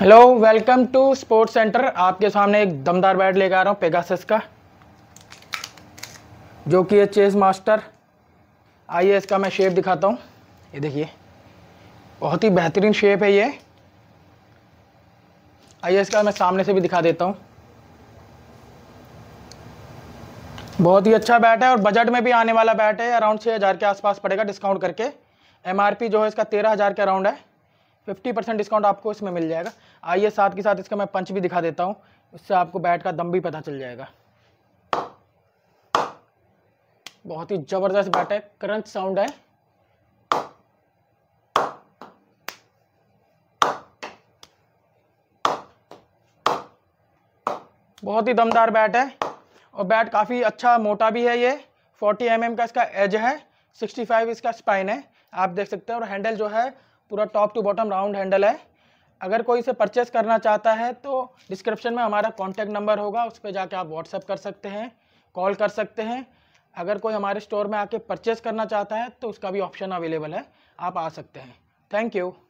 hello welcome to sports centre आपके सामने एक दमदार बैट लेकर आ रहा हूँ पेगासस का जो कि है चेस मास्टर आइए इसका मैं शेप दिखाता हूँ ये देखिए बहुत ही बेहतरीन शेप है ये आइए इसका मैं सामने से भी दिखा देता हूँ बहुत ही अच्छा बैट है और बजट में भी आने वाला बैट है अराउंड छः हज़ार के आसपास पड़ेगा डिस्काउंट करके एम जो है इसका तेरह हज़ार के अराउंड है फिफ्टी परसेंट डिस्काउंट आपको इसमें मिल जाएगा आइए साथ के साथ इसका मैं पंच भी दिखा देता हूँ उससे आपको बैट का दम भी पता चल जाएगा बहुत ही ज़बरदस्त बैट है करंट साउंड है बहुत ही दमदार बैट है और बैट काफ़ी अच्छा मोटा भी है ये 40 एम mm का इसका एज है 65 इसका स्पाइन है आप देख सकते हैं और हैंडल जो है पूरा top to bottom round handle है अगर कोई इसे परचेस करना चाहता है तो डिस्क्रिप्शन में हमारा कॉन्टैक्ट नंबर होगा उस पर जाके आप व्हाट्सअप कर सकते हैं कॉल कर सकते हैं अगर कोई हमारे स्टोर में आके परचेस करना चाहता है तो उसका भी ऑप्शन अवेलेबल है आप आ सकते हैं थैंक यू